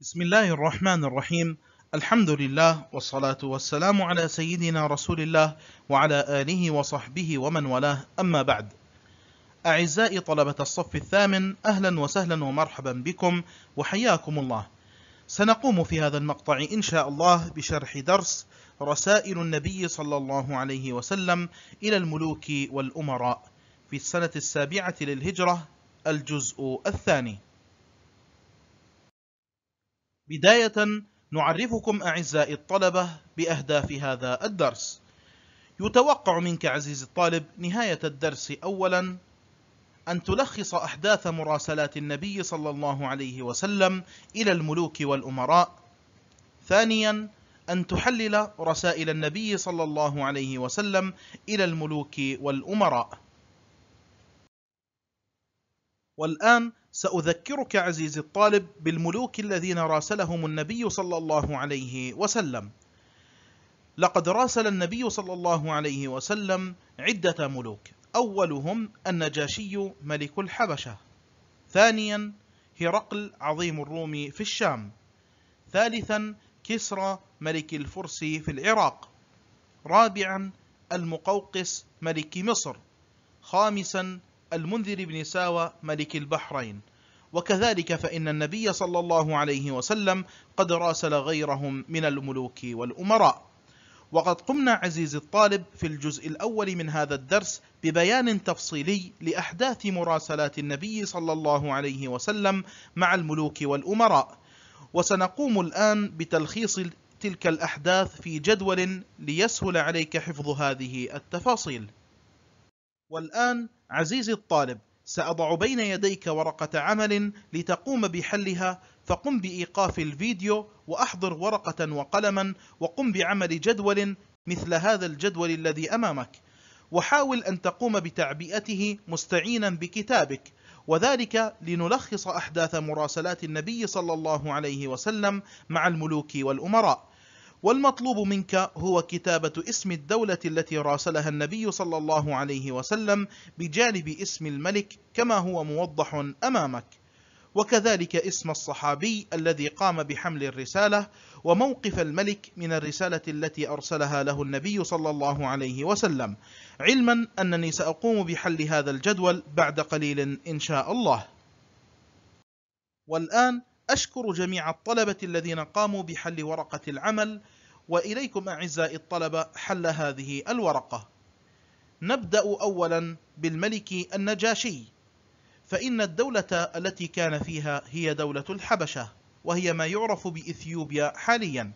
بسم الله الرحمن الرحيم الحمد لله والصلاة والسلام على سيدنا رسول الله وعلى آله وصحبه ومن والاه أما بعد أعزائي طلبة الصف الثامن أهلا وسهلا ومرحبا بكم وحياكم الله سنقوم في هذا المقطع إن شاء الله بشرح درس رسائل النبي صلى الله عليه وسلم إلى الملوك والأمراء في السنة السابعة للهجرة الجزء الثاني بداية نعرفكم أعزائي الطلبة بأهداف هذا الدرس يتوقع منك عزيزي الطالب نهاية الدرس أولا أن تلخص أحداث مراسلات النبي صلى الله عليه وسلم إلى الملوك والأمراء ثانيا أن تحلل رسائل النبي صلى الله عليه وسلم إلى الملوك والأمراء والآن سأذكرك عزيزي الطالب بالملوك الذين راسلهم النبي صلى الله عليه وسلم لقد راسل النبي صلى الله عليه وسلم عدة ملوك أولهم النجاشي ملك الحبشة ثانيا هرقل عظيم الروم في الشام ثالثا كسرى ملك الفرس في العراق رابعا المقوقس ملك مصر خامسا المنذر بن ساوى ملك البحرين وكذلك فإن النبي صلى الله عليه وسلم قد راسل غيرهم من الملوك والأمراء وقد قمنا عزيز الطالب في الجزء الأول من هذا الدرس ببيان تفصيلي لأحداث مراسلات النبي صلى الله عليه وسلم مع الملوك والأمراء وسنقوم الآن بتلخيص تلك الأحداث في جدول ليسهل عليك حفظ هذه التفاصيل والآن عزيزي الطالب سأضع بين يديك ورقة عمل لتقوم بحلها فقم بإيقاف الفيديو وأحضر ورقة وقلما وقم بعمل جدول مثل هذا الجدول الذي أمامك وحاول أن تقوم بتعبئته مستعينا بكتابك وذلك لنلخص أحداث مراسلات النبي صلى الله عليه وسلم مع الملوك والأمراء والمطلوب منك هو كتابة اسم الدولة التي راسلها النبي صلى الله عليه وسلم بجانب اسم الملك كما هو موضح أمامك وكذلك اسم الصحابي الذي قام بحمل الرسالة وموقف الملك من الرسالة التي أرسلها له النبي صلى الله عليه وسلم علما أنني سأقوم بحل هذا الجدول بعد قليل إن شاء الله والآن أشكر جميع الطلبة الذين قاموا بحل ورقة العمل وإليكم أعزائي الطلبة حل هذه الورقة نبدأ أولا بالملك النجاشي فإن الدولة التي كان فيها هي دولة الحبشة وهي ما يعرف بإثيوبيا حاليا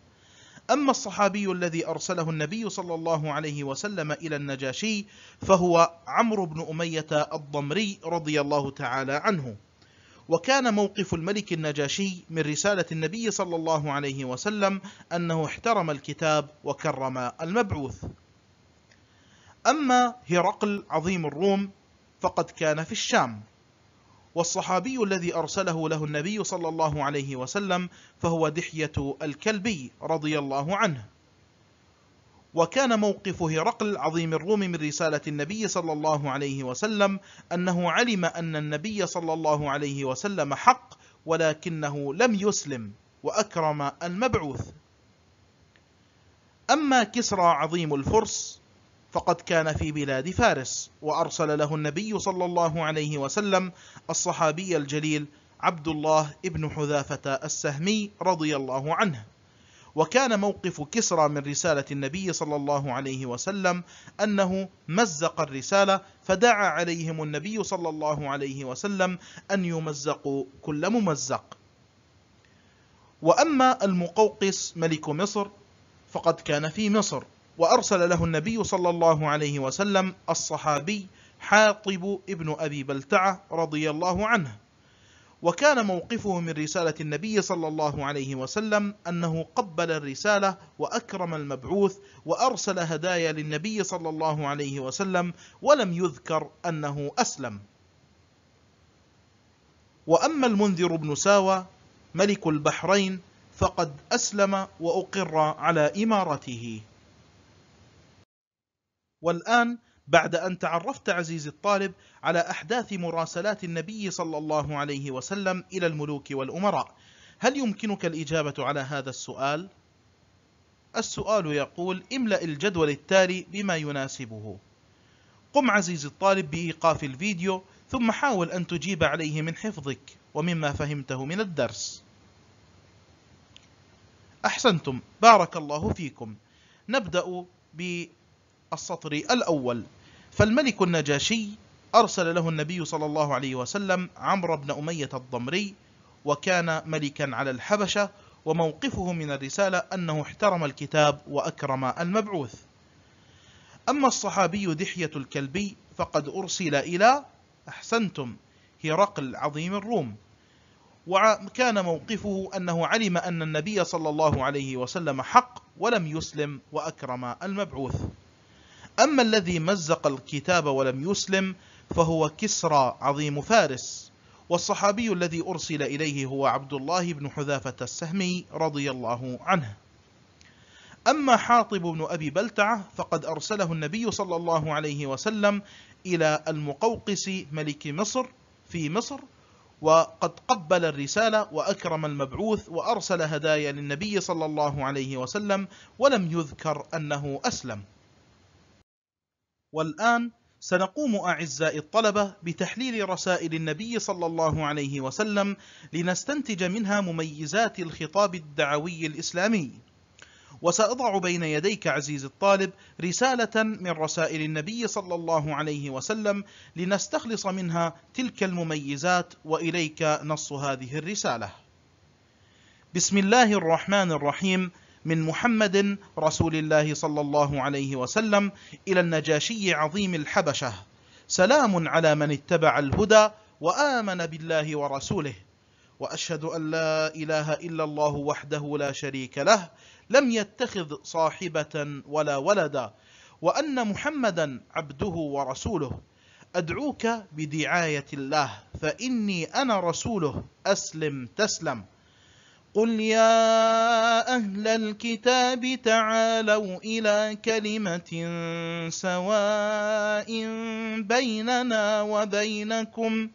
أما الصحابي الذي أرسله النبي صلى الله عليه وسلم إلى النجاشي فهو عمرو بن أمية الضمري رضي الله تعالى عنه وكان موقف الملك النجاشي من رسالة النبي صلى الله عليه وسلم أنه احترم الكتاب وكرم المبعوث أما هرقل عظيم الروم فقد كان في الشام والصحابي الذي أرسله له النبي صلى الله عليه وسلم فهو دحية الكلبي رضي الله عنه وكان موقف هرقل عظيم الروم من رسالة النبي صلى الله عليه وسلم أنه علم أن النبي صلى الله عليه وسلم حق ولكنه لم يسلم وأكرم المبعوث أما كسرى عظيم الفرس فقد كان في بلاد فارس وأرسل له النبي صلى الله عليه وسلم الصحابي الجليل عبد الله بن حذافة السهمي رضي الله عنه وكان موقف كسرى من رسالة النبي صلى الله عليه وسلم أنه مزق الرسالة فدعا عليهم النبي صلى الله عليه وسلم أن يمزقوا كل ممزق وأما المقوقس ملك مصر فقد كان في مصر وأرسل له النبي صلى الله عليه وسلم الصحابي حاطب ابن أبي بلتعة رضي الله عنه وكان موقفه من رسالة النبي صلى الله عليه وسلم أنه قبل الرسالة وأكرم المبعوث وأرسل هدايا للنبي صلى الله عليه وسلم ولم يذكر أنه أسلم وأما المنذر بن ساوى ملك البحرين فقد أسلم وأقر على إمارته والآن بعد أن تعرفت عزيزي الطالب على أحداث مراسلات النبي صلى الله عليه وسلم إلى الملوك والأمراء هل يمكنك الإجابة على هذا السؤال؟ السؤال يقول املأ الجدول التالي بما يناسبه قم عزيزي الطالب بإيقاف الفيديو ثم حاول أن تجيب عليه من حفظك ومما فهمته من الدرس أحسنتم بارك الله فيكم نبدأ ب السطر الأول فالملك النجاشي أرسل له النبي صلى الله عليه وسلم عمرو بن أمية الضمري وكان ملكا على الحبشة وموقفه من الرسالة أنه احترم الكتاب وأكرم المبعوث أما الصحابي دحية الكلبي فقد أرسل إلى أحسنتم هرقل عظيم الروم وكان موقفه أنه علم أن النبي صلى الله عليه وسلم حق ولم يسلم وأكرم المبعوث أما الذي مزق الكتاب ولم يسلم فهو كسرى عظيم فارس والصحابي الذي أرسل إليه هو عبد الله بن حذافة السهمي رضي الله عنه أما حاطب بن أبي بلتعة فقد أرسله النبي صلى الله عليه وسلم إلى المقوقس ملك مصر في مصر وقد قبل الرسالة وأكرم المبعوث وأرسل هدايا للنبي صلى الله عليه وسلم ولم يذكر أنه أسلم والآن سنقوم أعزائي الطلبة بتحليل رسائل النبي صلى الله عليه وسلم لنستنتج منها مميزات الخطاب الدعوي الإسلامي وسأضع بين يديك عزيزي الطالب رسالة من رسائل النبي صلى الله عليه وسلم لنستخلص منها تلك المميزات وإليك نص هذه الرسالة بسم الله الرحمن الرحيم من محمد رسول الله صلى الله عليه وسلم إلى النجاشي عظيم الحبشة سلام على من اتبع الهدى وآمن بالله ورسوله وأشهد أن لا إله إلا الله وحده لا شريك له لم يتخذ صاحبة ولا ولدا وأن محمدا عبده ورسوله أدعوك بدعاية الله فإني أنا رسوله أسلم تسلم قل يا أهل الكتاب تعالوا إلى كلمة سواء بيننا وبينكم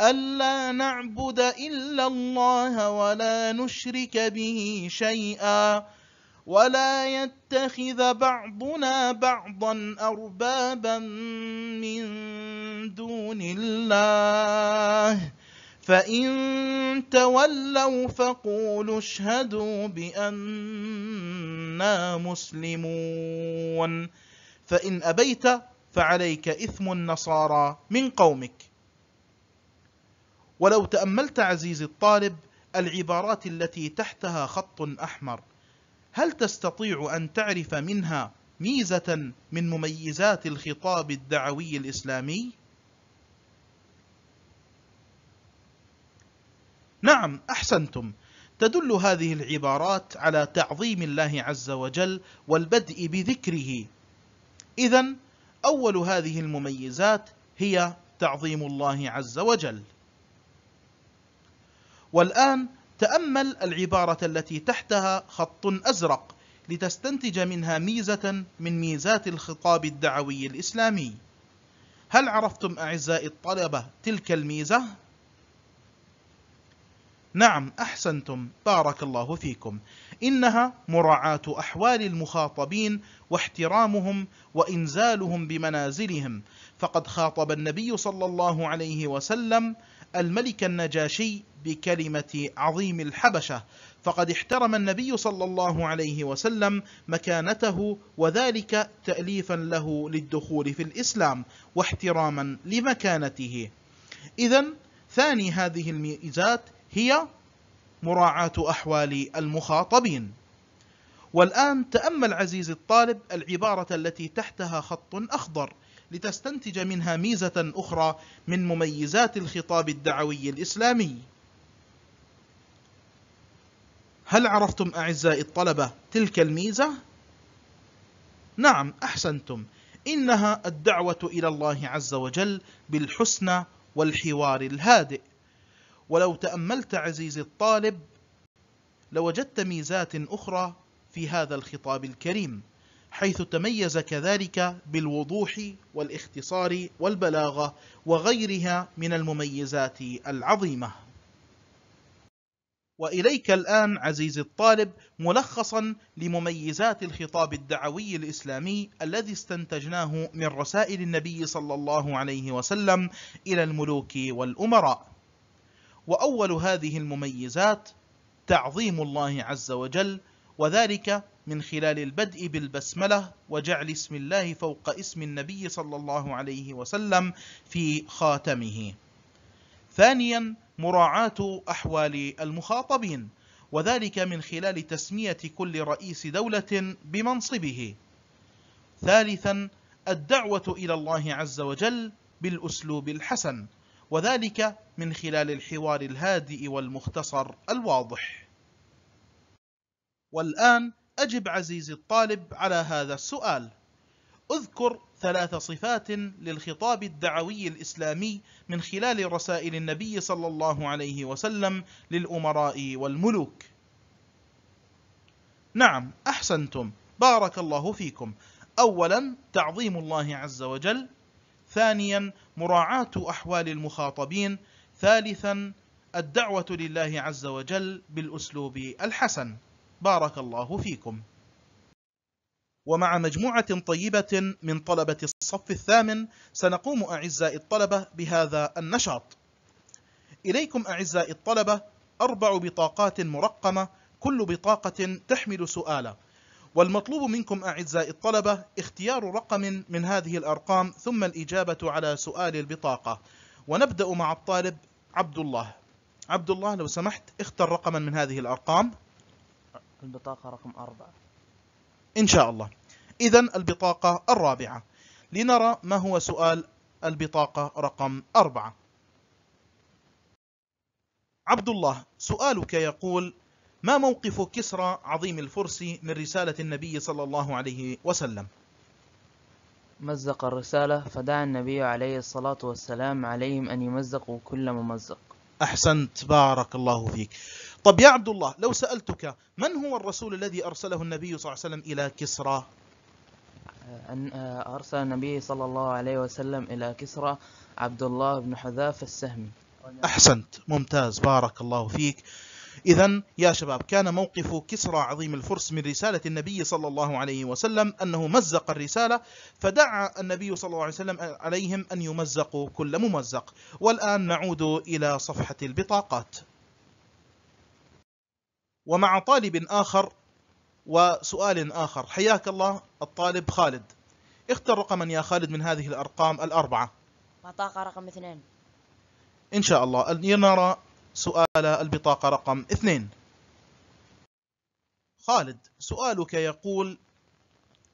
ألا نعبد إلا الله ولا نشرك به شيئا ولا يتخذ بعضنا بعضا أربابا من دون الله فإن تولوا فقولوا اشهدوا بأننا مسلمون فإن أبيت فعليك إثم النصارى من قومك ولو تأملت عزيزي الطالب العبارات التي تحتها خط أحمر هل تستطيع أن تعرف منها ميزة من مميزات الخطاب الدعوي الإسلامي؟ نعم أحسنتم تدل هذه العبارات على تعظيم الله عز وجل والبدء بذكره إذا أول هذه المميزات هي تعظيم الله عز وجل والآن تأمل العبارة التي تحتها خط أزرق لتستنتج منها ميزة من ميزات الخطاب الدعوي الإسلامي هل عرفتم أعزائي الطلبة تلك الميزة؟ نعم أحسنتم بارك الله فيكم إنها مراعاة أحوال المخاطبين واحترامهم وإنزالهم بمنازلهم فقد خاطب النبي صلى الله عليه وسلم الملك النجاشي بكلمة عظيم الحبشة فقد احترم النبي صلى الله عليه وسلم مكانته وذلك تأليفا له للدخول في الإسلام واحتراما لمكانته إذا ثاني هذه الميزات هي مراعاة أحوال المخاطبين والآن تأمل عزيزي الطالب العبارة التي تحتها خط أخضر لتستنتج منها ميزة أخرى من مميزات الخطاب الدعوي الإسلامي هل عرفتم أعزائي الطلبة تلك الميزة؟ نعم أحسنتم إنها الدعوة إلى الله عز وجل بالحسنى والحوار الهادئ ولو تأملت عزيزي الطالب لوجدت ميزات أخرى في هذا الخطاب الكريم حيث تميز كذلك بالوضوح والاختصار والبلاغة وغيرها من المميزات العظيمة وإليك الآن عزيزي الطالب ملخصا لمميزات الخطاب الدعوي الإسلامي الذي استنتجناه من رسائل النبي صلى الله عليه وسلم إلى الملوك والأمراء وأول هذه المميزات تعظيم الله عز وجل وذلك من خلال البدء بالبسملة وجعل اسم الله فوق اسم النبي صلى الله عليه وسلم في خاتمه ثانيا مراعاة أحوال المخاطبين وذلك من خلال تسمية كل رئيس دولة بمنصبه ثالثا الدعوة إلى الله عز وجل بالأسلوب الحسن وذلك من خلال الحوار الهادئ والمختصر الواضح والآن أجب عزيزي الطالب على هذا السؤال اذكر ثلاث صفات للخطاب الدعوي الإسلامي من خلال رسائل النبي صلى الله عليه وسلم للأمراء والملوك نعم أحسنتم بارك الله فيكم أولا تعظيم الله عز وجل ثانيا مراعاة أحوال المخاطبين ثالثا الدعوة لله عز وجل بالأسلوب الحسن بارك الله فيكم ومع مجموعة طيبة من طلبة الصف الثامن سنقوم أعزائي الطلبة بهذا النشاط إليكم أعزائي الطلبة أربع بطاقات مرقمة كل بطاقة تحمل سؤالا والمطلوب منكم أعزائي الطلبة اختيار رقم من هذه الأرقام ثم الإجابة على سؤال البطاقة ونبدأ مع الطالب عبد الله عبد الله لو سمحت اختر رقما من هذه الأرقام البطاقة رقم أربعة إن شاء الله إذا البطاقة الرابعة لنرى ما هو سؤال البطاقة رقم أربعة عبد الله سؤالك يقول ما موقف كسرى عظيم الفرس من رسالة النبي صلى الله عليه وسلم مزق الرسالة فدعا النبي عليه الصلاة والسلام عليهم أن يمزقوا كل ممزق أحسنت بارك الله فيك طب يا عبد الله لو سألتك من هو الرسول الذي أرسله النبي صلى الله عليه وسلم إلى كسرى آه، أن آه، أرسل النبي صلى الله عليه وسلم إلى كسرى عبد الله بن حذاف السهمي أحسنت ممتاز بارك الله فيك إذا يا شباب كان موقف كسرى عظيم الفرس من رسالة النبي صلى الله عليه وسلم أنه مزق الرسالة فدعا النبي صلى الله عليه وسلم عليهم أن يمزقوا كل ممزق والآن نعود إلى صفحة البطاقات ومع طالب آخر وسؤال آخر حياك الله الطالب خالد اختر رقما يا خالد من هذه الأرقام الأربعة بطاقة رقم اثنين إن شاء الله لنرى سؤال البطاقة رقم اثنين خالد سؤالك يقول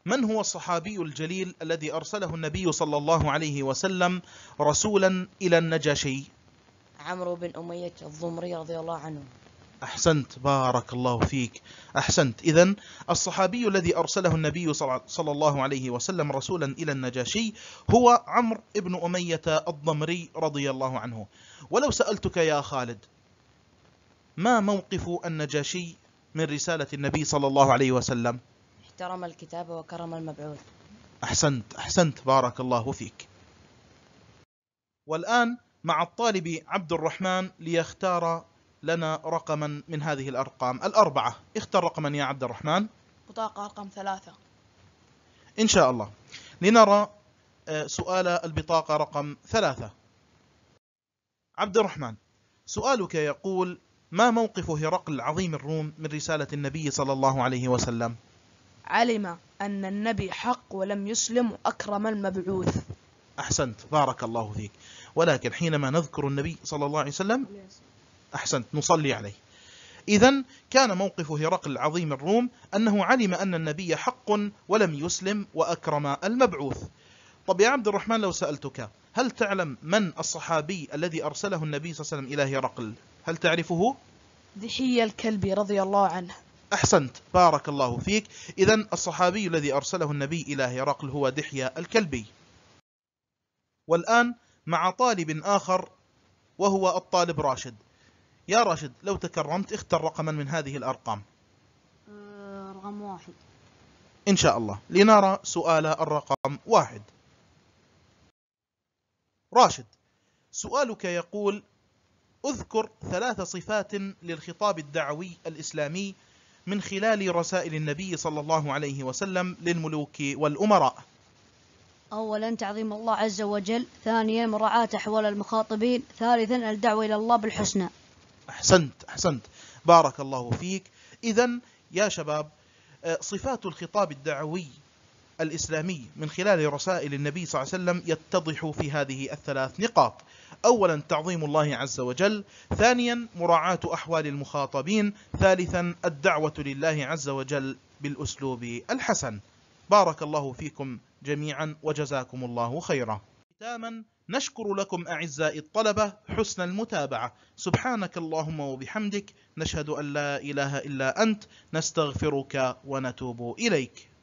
من هو الصحابي الجليل الذي أرسله النبي صلى الله عليه وسلم رسولا إلى النجاشي عمرو بن أمية الضمري رضي الله عنه أحسنت بارك الله فيك أحسنت إذا الصحابي الذي أرسله النبي صلى الله عليه وسلم رسولا إلى النجاشي هو عمرو بن أمية الضمري رضي الله عنه ولو سألتك يا خالد ما موقف النجاشي من رسالة النبي صلى الله عليه وسلم احترم الكتاب وكرم المبعوث أحسنت أحسنت بارك الله فيك والآن مع الطالب عبد الرحمن ليختار لنا رقما من هذه الأرقام الأربعة اختر رقما يا عبد الرحمن بطاقة رقم ثلاثة إن شاء الله لنرى آه، سؤال البطاقة رقم ثلاثة عبد الرحمن سؤالك يقول ما موقف هرقل عظيم الروم من رسالة النبي صلى الله عليه وسلم علم أن النبي حق ولم يسلم وأكرم المبعوث أحسنت بارك الله فيك ولكن حينما نذكر النبي صلى الله عليه وسلم أحسنت نصلي عليه إذا كان موقف هرقل العظيم الروم أنه علم أن النبي حق ولم يسلم وأكرم المبعوث طب يا عبد الرحمن لو سألتك هل تعلم من الصحابي الذي أرسله النبي صلى الله عليه وسلم إلى هرقل هل تعرفه؟ دحية الكلبي رضي الله عنه أحسنت بارك الله فيك إذا الصحابي الذي أرسله النبي إلى هرقل هو دحية الكلبي والآن مع طالب آخر وهو الطالب راشد يا راشد لو تكرمت اختر رقما من هذه الأرقام آه، رقم واحد إن شاء الله لنرى سؤال الرقم واحد راشد سؤالك يقول اذكر ثلاث صفات للخطاب الدعوي الإسلامي من خلال رسائل النبي صلى الله عليه وسلم للملوك والأمراء أولا تعظيم الله عز وجل ثانيا مراعاة أحوال المخاطبين ثالثا الدعوة إلى الله بالحسنى أحسنت أحسنت بارك الله فيك إذا يا شباب آه، صفات الخطاب الدعوي الإسلامي من خلال رسائل النبي صلى الله عليه وسلم يتضح في هذه الثلاث نقاط أولا تعظيم الله عز وجل ثانيا مراعاة أحوال المخاطبين ثالثا الدعوة لله عز وجل بالأسلوب الحسن بارك الله فيكم جميعا وجزاكم الله خيرا ختاما نشكر لكم أعزائي الطلبة حسن المتابعة سبحانك اللهم وبحمدك نشهد أن لا إله إلا أنت نستغفرك ونتوب إليك